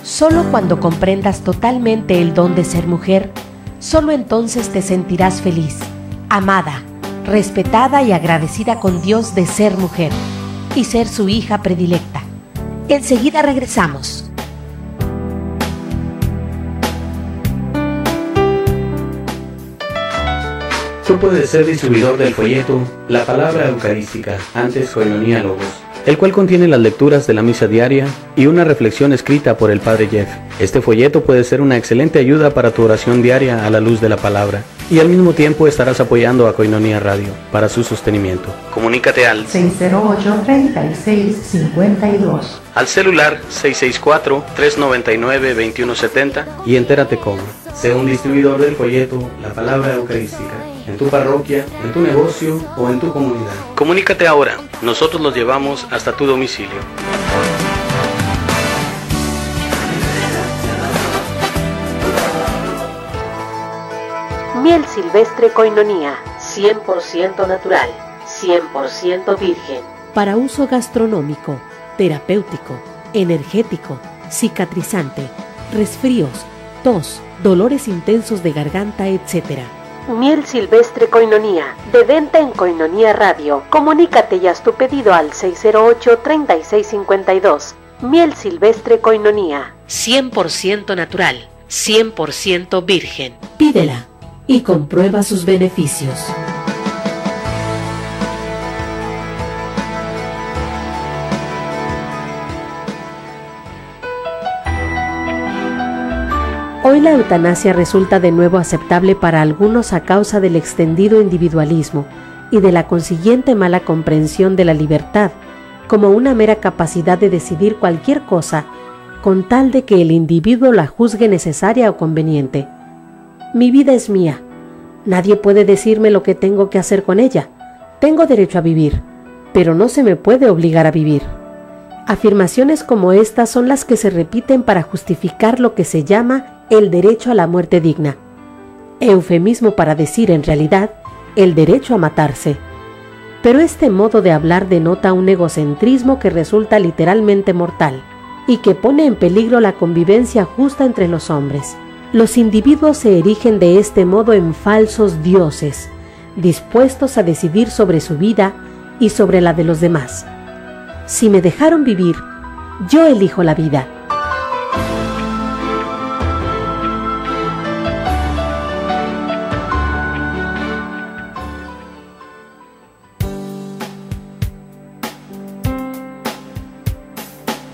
Solo cuando comprendas totalmente el don de ser mujer, solo entonces te sentirás feliz, amada, respetada y agradecida con Dios de ser mujer y ser su hija predilecta. Enseguida regresamos. Tú puedes ser distribuidor del folleto La Palabra Eucarística, antes Coinonía Lobos, el cual contiene las lecturas de la misa diaria y una reflexión escrita por el Padre Jeff. Este folleto puede ser una excelente ayuda para tu oración diaria a la luz de la palabra y al mismo tiempo estarás apoyando a Coinonía Radio para su sostenimiento. Comunícate al 608-3652, al celular 664-399-2170 y entérate cómo. Sé un distribuidor del folleto La Palabra Eucarística en tu parroquia, en tu negocio o en tu comunidad. Comunícate ahora, nosotros los llevamos hasta tu domicilio. Miel silvestre coinonía, 100% natural, 100% virgen. Para uso gastronómico, terapéutico, energético, cicatrizante, resfríos, tos, dolores intensos de garganta, etcétera Miel Silvestre Coinonía, de venta en Coinonía Radio. Comunícate ya haz tu pedido al 608-3652. Miel Silvestre Coinonía. 100% natural, 100% virgen. Pídela y comprueba sus beneficios. Hoy la eutanasia resulta de nuevo aceptable para algunos a causa del extendido individualismo y de la consiguiente mala comprensión de la libertad, como una mera capacidad de decidir cualquier cosa con tal de que el individuo la juzgue necesaria o conveniente. Mi vida es mía. Nadie puede decirme lo que tengo que hacer con ella. Tengo derecho a vivir, pero no se me puede obligar a vivir. Afirmaciones como estas son las que se repiten para justificar lo que se llama el derecho a la muerte digna, eufemismo para decir en realidad el derecho a matarse. Pero este modo de hablar denota un egocentrismo que resulta literalmente mortal y que pone en peligro la convivencia justa entre los hombres. Los individuos se erigen de este modo en falsos dioses, dispuestos a decidir sobre su vida y sobre la de los demás si me dejaron vivir, yo elijo la vida.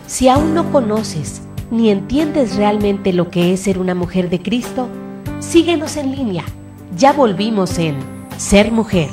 Si aún no conoces ni entiendes realmente lo que es ser una mujer de Cristo, síguenos en línea. Ya volvimos en Ser Mujer.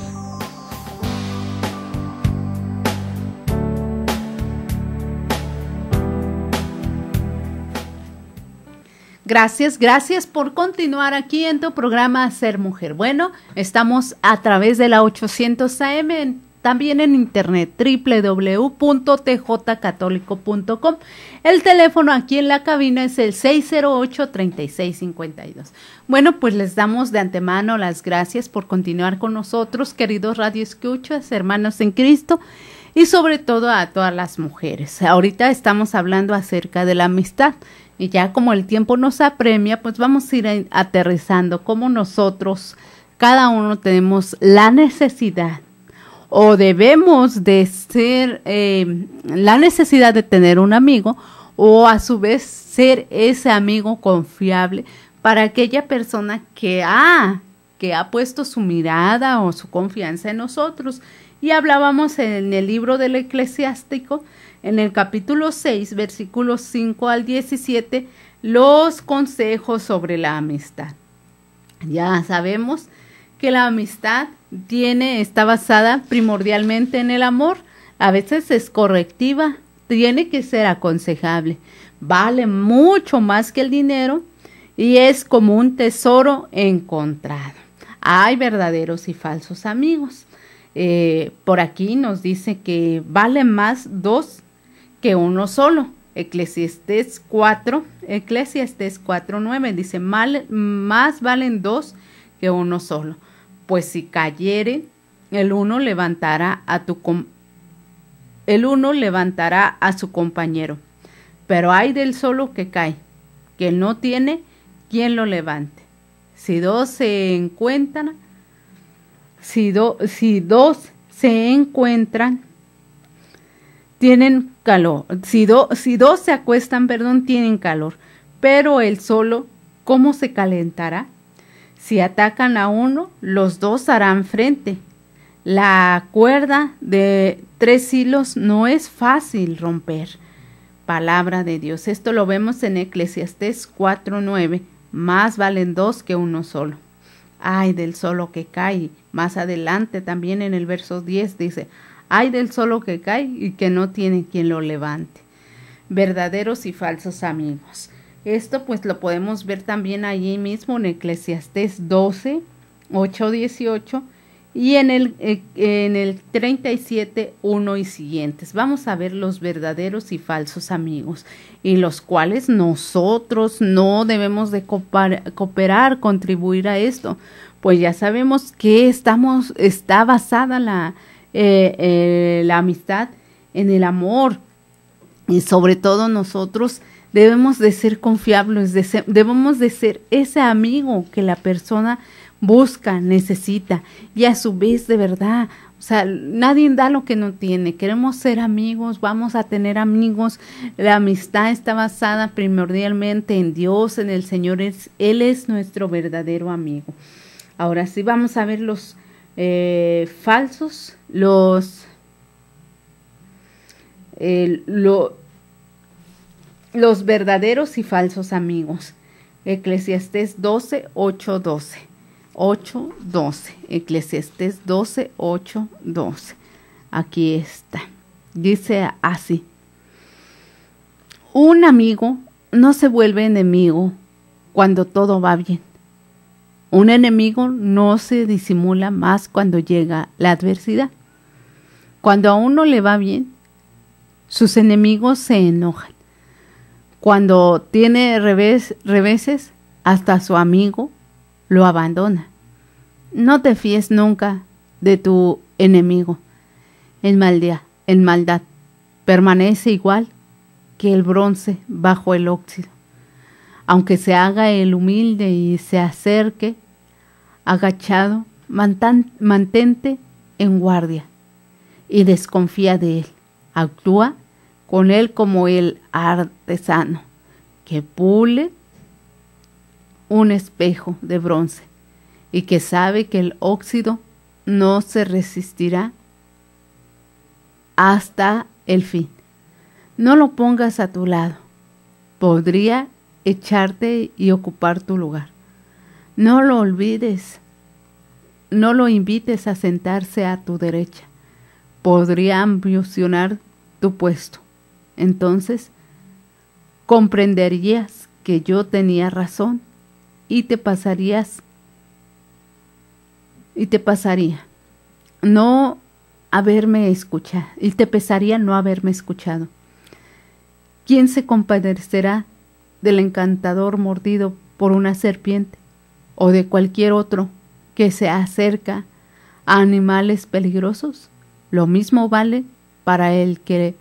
Gracias, gracias por continuar aquí en tu programa Ser Mujer. Bueno, estamos a través de la 800 AM, también en internet www.tjcatólico.com. El teléfono aquí en la cabina es el 608-3652. Bueno, pues les damos de antemano las gracias por continuar con nosotros, queridos Radio hermanos en Cristo y sobre todo a todas las mujeres. Ahorita estamos hablando acerca de la amistad. Y ya como el tiempo nos apremia, pues vamos a ir aterrizando como nosotros, cada uno tenemos la necesidad o debemos de ser em, la necesidad de tener un amigo o a su vez ser ese amigo confiable para aquella persona que ha, ah, que ha puesto su mirada o su confianza en nosotros. Y hablábamos en el libro del eclesiástico en el capítulo 6, versículos 5 al 17, los consejos sobre la amistad. Ya sabemos que la amistad tiene, está basada primordialmente en el amor, a veces es correctiva, tiene que ser aconsejable, vale mucho más que el dinero y es como un tesoro encontrado. Hay verdaderos y falsos amigos. Eh, por aquí nos dice que vale más dos que uno solo. Eclesiastés 4, Eclesiastés 9, dice, Mal, más valen dos que uno solo, pues si cayere, el uno levantará a tu el uno levantará a su compañero, pero hay del solo que cae, que no tiene quien lo levante. Si dos se encuentran, si, si dos se encuentran, tienen calor. Si, dos se acuestan, perdón, tienen calor. Pero el solo, ¿cómo se calentará? Si atacan a uno, los dos harán frente. La cuerda de tres hilos no es fácil romper. Palabra de Dios. Esto lo vemos en Eclesiastés 4:9. Más valen dos que uno solo. Ay del solo que cae. Más adelante también en el verso 10 dice, hay del solo que cae y que no tiene quien lo levante. Verdaderos y falsos amigos. Esto pues lo podemos ver también allí mismo en Eclesiastés 12, 8, 18 y en el, eh, en el 37, 1 y siguientes. Vamos a ver los verdaderos y falsos amigos y los cuales nosotros no debemos de cooperar, cooperar contribuir a esto, pues ya sabemos que estamos, está basada la, eh, eh, la amistad, en el amor. Y sobre todo nosotros debemos de ser confiables, debemos de ser ese amigo que la persona busca, necesita y a su vez de verdad, o sea, nadie da lo que no tiene. Queremos ser amigos, vamos a tener amigos. La amistad está basada primordialmente en Dios, en el Señor. Él es nuestro verdadero amigo. Ahora sí vamos a ver los eh, falsos los los verdaderos y falsos amigos. Eclesiastés 12, 8, 12. 8, 12. Eclesiastés 12, 8, 12. Aquí está. Dice así. Un amigo no se vuelve enemigo cuando todo va bien. Un enemigo no se disimula más cuando llega la adversidad. Cuando a uno le va bien, sus enemigos se enojan. Cuando tiene revés, reveses, hasta su amigo lo abandona. No te fíes nunca de tu enemigo. En maldad, en maldad permanece igual que el bronce bajo el óxido. Aunque se haga el humilde y se acerque agachado, mantente en guardia y desconfía de él. Actúa con él como el artesano que pule un espejo de bronce y que sabe que el óxido no se resistirá hasta el fin. No lo pongas a tu lado. Podría echarte y ocupar tu lugar. No lo olvides. No lo invites a sentarse a tu derecha podría ambicionar tu puesto. Entonces, comprenderías que yo tenía razón y te pasarías y te pasaría no haberme escuchado y te pesaría no haberme escuchado. ¿Quién se compadecerá del encantador mordido por una serpiente o de cualquier otro que se acerca a animales peligrosos? Lo mismo vale para el que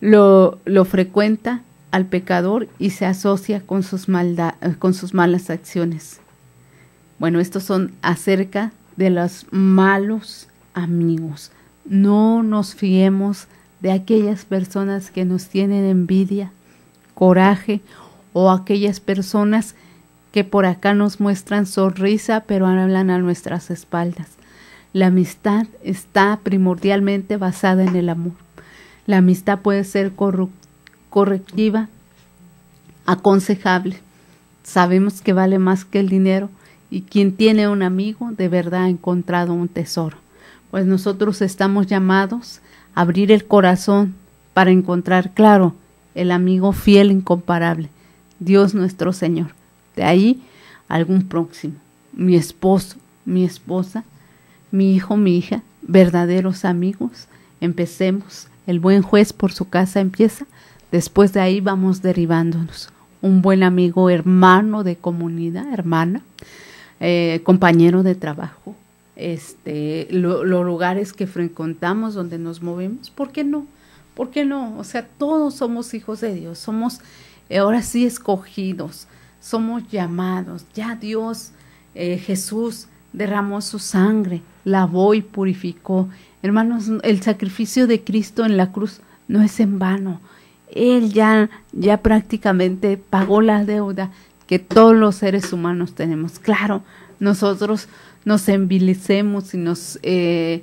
lo, frecuenta al pecador y se asocia con sus, con sus malas acciones. Bueno, estos son acerca de los malos amigos. No nos fiemos de aquellas personas que nos tienen envidia, coraje o aquellas personas que por acá nos muestran sonrisa pero hablan a nuestras espaldas. La amistad está primordialmente basada en el amor. La amistad puede ser correctiva, aconsejable. Sabemos que vale más que el dinero y quien tiene un amigo de verdad ha encontrado un tesoro. Pues nosotros estamos llamados a abrir el corazón para encontrar, claro, el amigo fiel incomparable, Dios nuestro Señor. De ahí algún próximo, mi esposo, mi esposa, mi hijo, mi hija, verdaderos amigos, empecemos. El buen juez por su casa empieza. Después de ahí vamos derivándonos. Un buen amigo, hermano de comunidad, hermana, eh, compañero de trabajo, este, los lugares que frecuentamos, donde nos movemos, ¿por qué no? ¿Por qué no? O sea, todos somos hijos de Dios, somos eh, ahora sí escogidos, somos llamados. Ya Dios, eh, Jesús derramó su sangre lavó y purificó. Hermanos, el sacrificio de Cristo en la cruz no es en vano. Él ya, ya prácticamente pagó la deuda que todos los seres humanos tenemos. Claro, nosotros nos envilecemos y nos... Eh,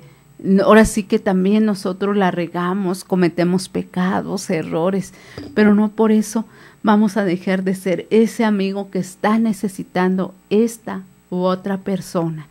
ahora sí que también nosotros la regamos, cometemos pecados, errores, pero no por eso vamos a dejar de ser ese amigo que está necesitando esta u otra persona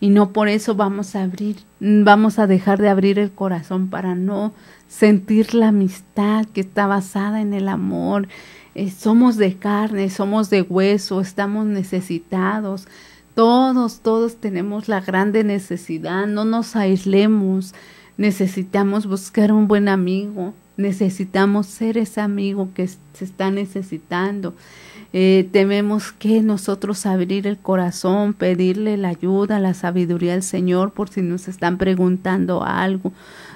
y no por eso vamos a abrir, vamos a dejar de abrir el corazón para no sentir la amistad que está basada en el amor. Eh, somos de carne, somos de hueso, estamos necesitados. Todos, todos tenemos la grande necesidad, no nos aislemos, necesitamos buscar un buen amigo, Necesitamos ser ese amigo que se está necesitando. tenemos eh, tememos que nosotros abrir el corazón, pedirle la ayuda, la sabiduría al Señor por si nos están preguntando algo,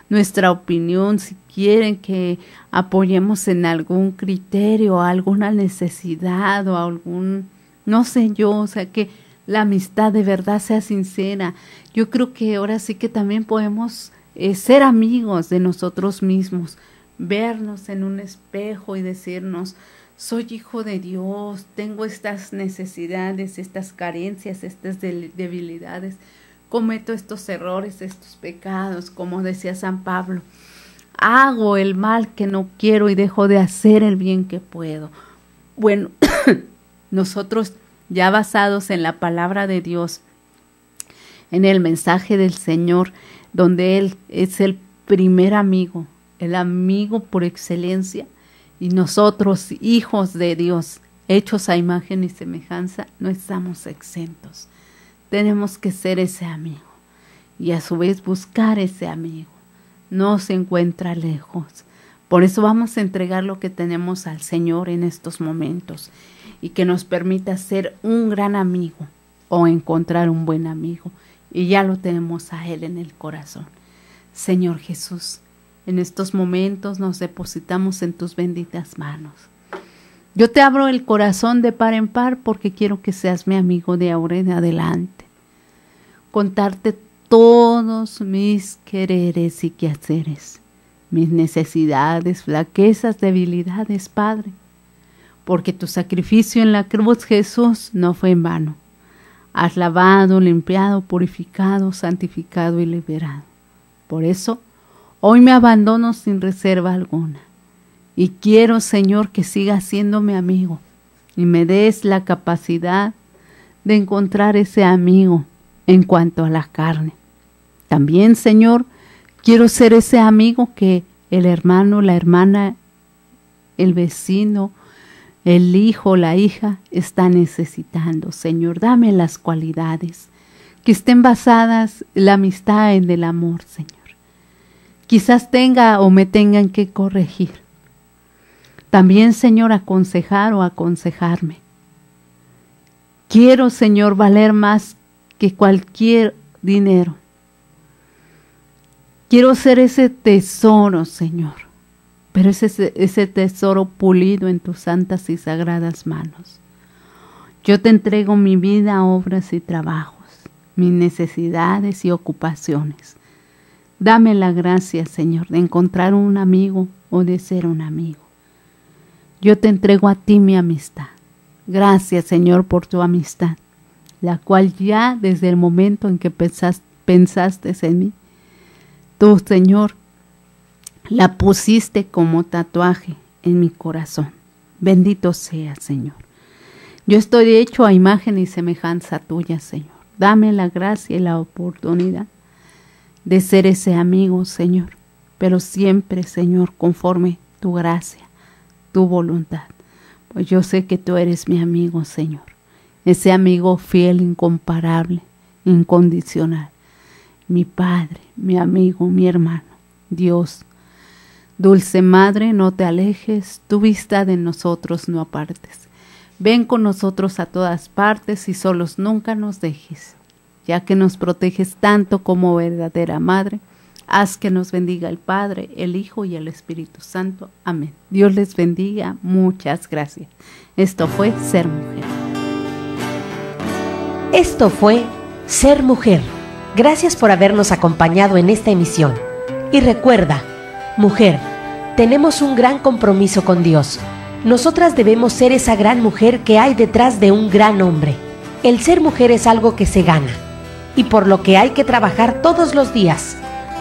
nuestra opinión, si quieren que apoyemos en algún criterio, alguna necesidad o algún, no sé yo, o sea, que la amistad de verdad sea sincera. Yo creo que ahora sí que también podemos eh, ser amigos de nosotros mismos, vernos en un espejo y decirnos, soy hijo de Dios, tengo estas necesidades, estas carencias, estas debilidades, cometo estos errores, estos pecados, como decía San Pablo. Hago el mal que no quiero y dejo de hacer el bien que puedo. Bueno, nosotros ya basados en la palabra de Dios, en el mensaje del Señor, donde Él es el primer amigo, el amigo por excelencia, y nosotros, hijos de Dios, hechos a imagen y semejanza, no estamos exentos. Tenemos que ser ese amigo y a su vez buscar ese amigo. No se encuentra lejos. Por eso vamos a entregar lo que tenemos al Señor en estos momentos y que nos permita ser un gran amigo o encontrar un buen amigo. Y ya lo tenemos a Él en el corazón. Señor Jesús, en estos momentos nos depositamos en tus benditas manos. Yo te abro el corazón de par en par porque quiero que seas mi amigo de ahora en adelante. Contarte todos mis quereres y quehaceres, mis necesidades, flaquezas, debilidades, Padre. Porque tu sacrificio en la cruz, Jesús, no fue en vano. Has lavado, limpiado, purificado, santificado y liberado. Por eso, Hoy me abandono sin reserva alguna. Y quiero, Señor, que sigas siendo mi amigo y me des la capacidad de encontrar ese amigo en cuanto a la carne. También, Señor, quiero ser ese amigo que el hermano, la hermana, el vecino, el hijo, la hija está necesitando. Señor, dame las cualidades que estén basadas la amistad en el amor, Señor quizás tenga o me tengan que corregir. También, Señor, aconsejar o aconsejarme. Quiero, Señor, valer más que cualquier dinero. Quiero ser ese tesoro, Señor, pero ese, ese tesoro pulido en tus santas y sagradas manos. Yo te entrego mi vida, obras y trabajos, mis necesidades y ocupaciones. Dame la gracia, Señor, de encontrar un amigo o de ser un amigo. Yo te entrego a ti mi amistad. Gracias, Señor, por tu amistad, la cual ya desde el momento en que pensaste, en mí, tú, Señor, la pusiste como tatuaje en mi corazón. Bendito sea, Señor. Yo estoy hecho a imagen y semejanza tuya, Señor. Dame la gracia y la oportunidad de ser ese amigo, Señor, pero siempre, Señor, conforme tu gracia, tu voluntad. Pues yo sé que tú eres mi amigo, Señor, ese amigo fiel, incomparable, incondicional, mi Padre, mi amigo, mi hermano, Dios. Dulce Madre, no te alejes, tu vista de nosotros no apartes. Ven con nosotros a todas partes y solos nunca nos dejes ya que nos proteges tanto como verdadera Madre. Haz que nos bendiga el Padre, el Hijo y el Espíritu Santo. Amén. Dios les bendiga. Muchas gracias. Esto fue Ser Mujer. Esto fue Ser Mujer. Gracias por habernos acompañado en esta emisión. Y recuerda, mujer, tenemos un gran compromiso con Dios. Nosotras debemos ser esa gran mujer que hay detrás de un gran hombre. El ser mujer es algo que se gana y por lo que hay que trabajar todos los días.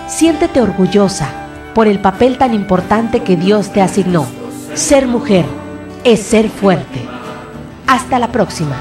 Siéntete orgullosa por el papel tan importante que Dios te asignó. Ser mujer es ser fuerte. Hasta la próxima.